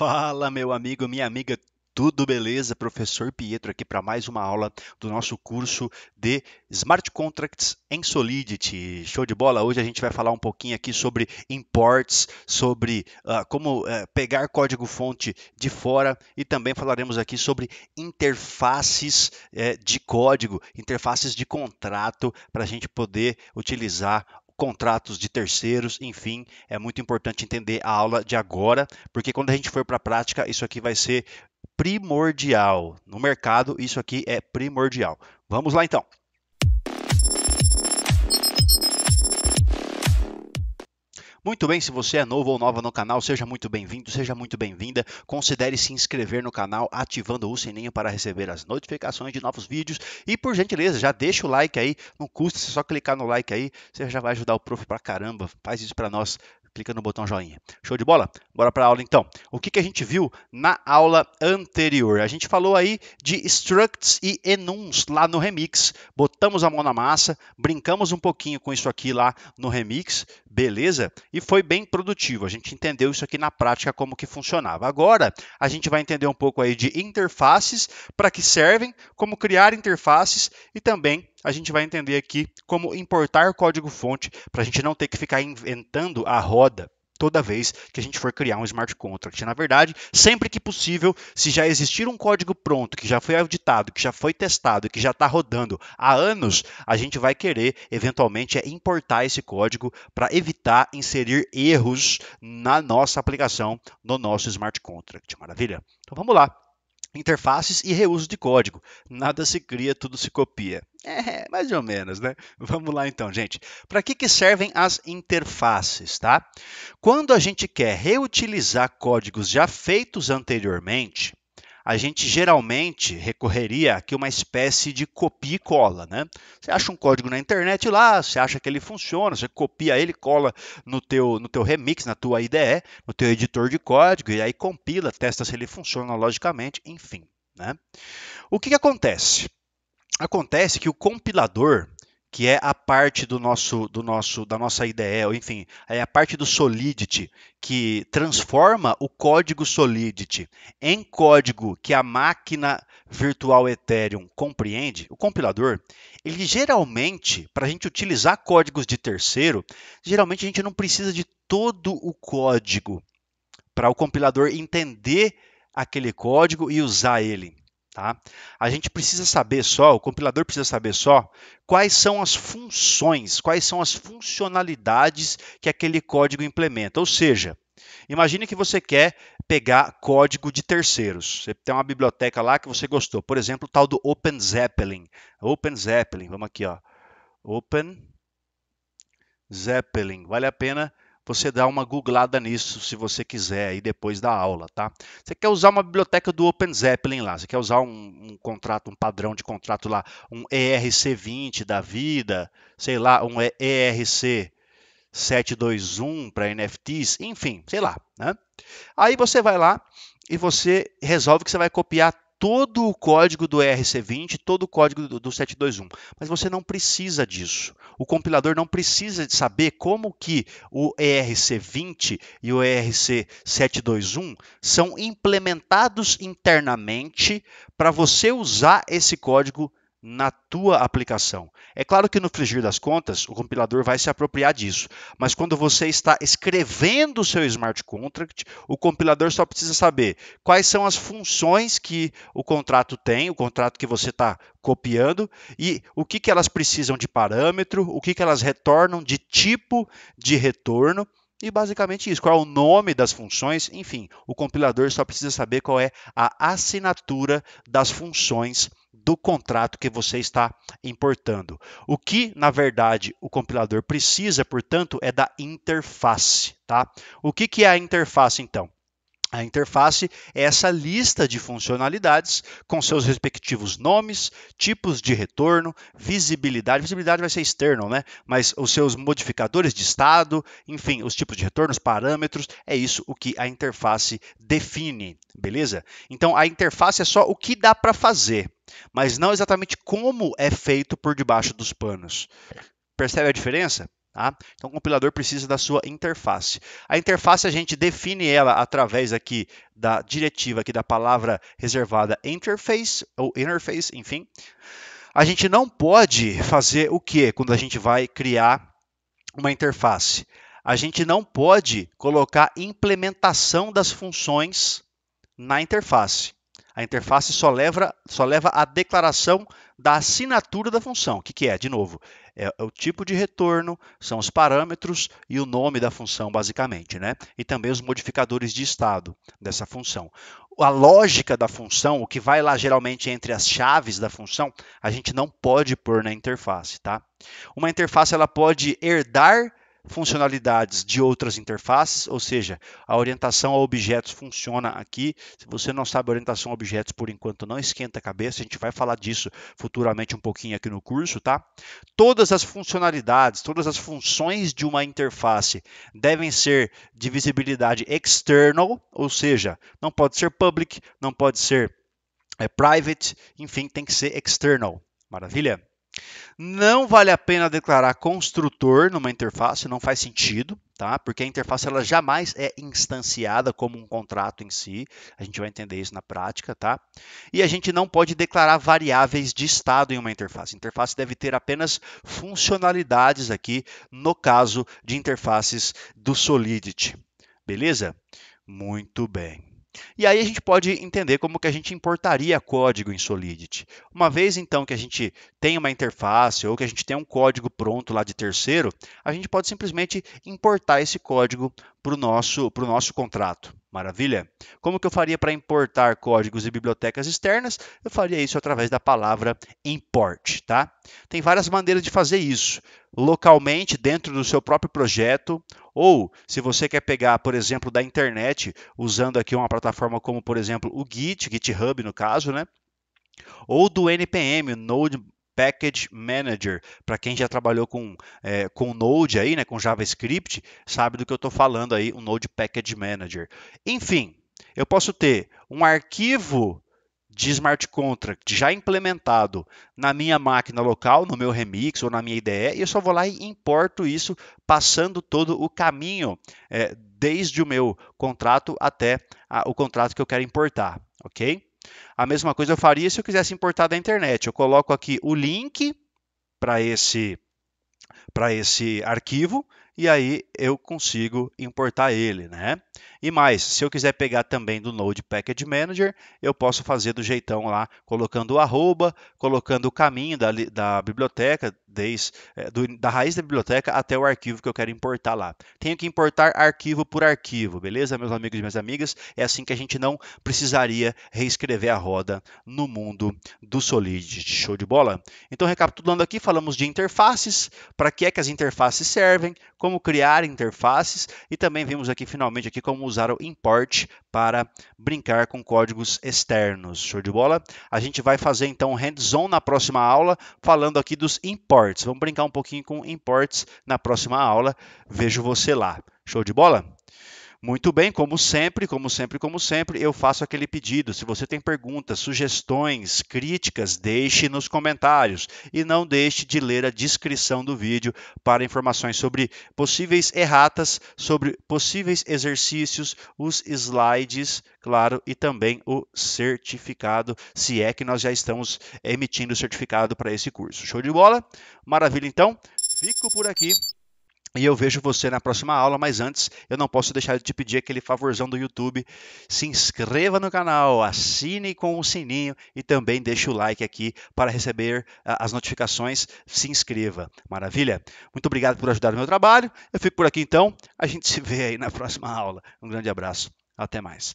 Fala, meu amigo, minha amiga, tudo beleza? Professor Pietro aqui para mais uma aula do nosso curso de Smart Contracts em Solidity. Show de bola! Hoje a gente vai falar um pouquinho aqui sobre imports, sobre uh, como uh, pegar código-fonte de fora e também falaremos aqui sobre interfaces uh, de código, interfaces de contrato para a gente poder utilizar contratos de terceiros, enfim, é muito importante entender a aula de agora, porque quando a gente for para a prática, isso aqui vai ser primordial. No mercado, isso aqui é primordial. Vamos lá então. Muito bem, se você é novo ou nova no canal, seja muito bem-vindo, seja muito bem-vinda. Considere se inscrever no canal ativando o sininho para receber as notificações de novos vídeos. E por gentileza, já deixa o like aí, não custa, só clicar no like aí, você já vai ajudar o prof pra caramba. Faz isso para nós clica no botão joinha. Show de bola? Bora para a aula então. O que, que a gente viu na aula anterior? A gente falou aí de structs e enums lá no remix. Botamos a mão na massa, brincamos um pouquinho com isso aqui lá no remix, beleza? E foi bem produtivo. A gente entendeu isso aqui na prática como que funcionava. Agora, a gente vai entender um pouco aí de interfaces, para que servem, como criar interfaces e também a gente vai entender aqui como importar código-fonte para a gente não ter que ficar inventando a roda toda vez que a gente for criar um smart contract. Na verdade, sempre que possível, se já existir um código pronto, que já foi auditado, que já foi testado, que já está rodando há anos, a gente vai querer, eventualmente, é importar esse código para evitar inserir erros na nossa aplicação, no nosso smart contract. Maravilha? Então vamos lá interfaces e reuso de código. Nada se cria, tudo se copia. É, mais ou menos, né? Vamos lá então, gente. Para que, que servem as interfaces, tá? Quando a gente quer reutilizar códigos já feitos anteriormente, a gente geralmente recorreria aqui uma espécie de copia e cola, né? Você acha um código na internet lá, você acha que ele funciona, você copia ele, cola no teu, no teu remix, na tua IDE, no teu editor de código, e aí compila, testa se ele funciona logicamente, enfim. Né? O que, que acontece? Acontece que o compilador que é a parte do nosso, do nosso, da nossa IDE, ou enfim, é a parte do Solidity que transforma o código Solidity em código que a máquina virtual Ethereum compreende, o compilador, ele geralmente, para a gente utilizar códigos de terceiro, geralmente a gente não precisa de todo o código para o compilador entender aquele código e usar ele. Tá? A gente precisa saber só, o compilador precisa saber só quais são as funções, quais são as funcionalidades que aquele código implementa. Ou seja, imagine que você quer pegar código de terceiros. Você tem uma biblioteca lá que você gostou, por exemplo, o tal do Open Zeppelin. Open Zeppelin, vamos aqui, ó. Open Zeppelin. Vale a pena você dá uma googlada nisso se você quiser aí depois da aula, tá? Você quer usar uma biblioteca do Open Zeppelin lá, você quer usar um, um contrato, um padrão de contrato lá, um ERC20 da vida, sei lá, um ERC 721 para NFTs, enfim, sei lá, né? Aí você vai lá e você resolve que você vai copiar todo o código do ERC20, todo o código do, do 721. Mas você não precisa disso. O compilador não precisa de saber como que o ERC20 e o ERC721 são implementados internamente para você usar esse código na tua aplicação. É claro que no frigir das contas, o compilador vai se apropriar disso, mas quando você está escrevendo o seu smart contract, o compilador só precisa saber quais são as funções que o contrato tem, o contrato que você está copiando, e o que, que elas precisam de parâmetro, o que, que elas retornam de tipo de retorno, e basicamente isso, qual é o nome das funções, enfim, o compilador só precisa saber qual é a assinatura das funções do contrato que você está importando. O que, na verdade, o compilador precisa, portanto, é da interface. Tá? O que, que é a interface, então? A interface é essa lista de funcionalidades com seus respectivos nomes, tipos de retorno, visibilidade. Visibilidade vai ser externo, né? Mas os seus modificadores de estado, enfim, os tipos de retorno, os parâmetros, é isso o que a interface define, beleza? Então a interface é só o que dá para fazer mas não exatamente como é feito por debaixo dos panos. Percebe a diferença? Tá? Então, o compilador precisa da sua interface. A interface a gente define ela através aqui da diretiva aqui da palavra reservada interface ou interface, enfim. A gente não pode fazer o que quando a gente vai criar uma interface? A gente não pode colocar implementação das funções na interface. A interface só leva, só leva a declaração da assinatura da função. O que, que é? De novo, é o tipo de retorno, são os parâmetros e o nome da função, basicamente, né? E também os modificadores de estado dessa função. A lógica da função, o que vai lá geralmente entre as chaves da função, a gente não pode pôr na interface, tá? Uma interface ela pode herdar funcionalidades de outras interfaces, ou seja, a orientação a objetos funciona aqui. Se você não sabe orientação a objetos por enquanto, não esquenta a cabeça, a gente vai falar disso futuramente um pouquinho aqui no curso, tá? Todas as funcionalidades, todas as funções de uma interface devem ser de visibilidade external, ou seja, não pode ser public, não pode ser é, private, enfim, tem que ser external. Maravilha? Não vale a pena declarar construtor numa interface, não faz sentido, tá? Porque a interface ela jamais é instanciada como um contrato em si. A gente vai entender isso na prática, tá? E a gente não pode declarar variáveis de estado em uma interface. A interface deve ter apenas funcionalidades aqui, no caso de interfaces do Solidity. Beleza? Muito bem. E aí a gente pode entender como que a gente importaria código em Solidity. Uma vez então que a gente tem uma interface ou que a gente tem um código pronto lá de terceiro, a gente pode simplesmente importar esse código para o nosso, nosso contrato. Maravilha? Como que eu faria para importar códigos e bibliotecas externas? Eu faria isso através da palavra import, tá? Tem várias maneiras de fazer isso. Localmente, dentro do seu próprio projeto, ou se você quer pegar, por exemplo, da internet, usando aqui uma plataforma como, por exemplo, o Git, GitHub no caso, né? Ou do NPM, Node Package Manager. Para quem já trabalhou com, é, com Node aí, né, com JavaScript, sabe do que eu estou falando aí, o Node Package Manager. Enfim, eu posso ter um arquivo de smart contract já implementado na minha máquina local, no meu remix ou na minha IDE, e eu só vou lá e importo isso, passando todo o caminho, é, desde o meu contrato até a, o contrato que eu quero importar, ok? A mesma coisa eu faria se eu quisesse importar da internet. Eu coloco aqui o link para esse para esse arquivo e aí eu consigo importar ele, né? E mais, se eu quiser pegar também do Node Package Manager, eu posso fazer do jeitão lá, colocando o arroba, colocando o caminho da, da biblioteca, desde é, do, da raiz da biblioteca até o arquivo que eu quero importar lá. Tenho que importar arquivo por arquivo, beleza, meus amigos e minhas amigas? É assim que a gente não precisaria reescrever a roda no mundo do Solid. Show de bola? Então, recapitulando aqui, falamos de interfaces, para que é que as interfaces servem, como criar interfaces e também vimos aqui finalmente aqui como usar o import para brincar com códigos externos. Show de bola? A gente vai fazer então hands-on na próxima aula, falando aqui dos imports. Vamos brincar um pouquinho com imports na próxima aula. Vejo você lá. Show de bola? Muito bem, como sempre, como sempre, como sempre, eu faço aquele pedido. Se você tem perguntas, sugestões, críticas, deixe nos comentários e não deixe de ler a descrição do vídeo para informações sobre possíveis erratas, sobre possíveis exercícios, os slides, claro, e também o certificado, se é que nós já estamos emitindo o certificado para esse curso. Show de bola? Maravilha, então. Fico por aqui. E eu vejo você na próxima aula, mas antes eu não posso deixar de te pedir aquele favorzão do YouTube. Se inscreva no canal, assine com o sininho e também deixe o like aqui para receber ah, as notificações. Se inscreva. Maravilha? Muito obrigado por ajudar o meu trabalho. Eu fico por aqui então. A gente se vê aí na próxima aula. Um grande abraço. Até mais.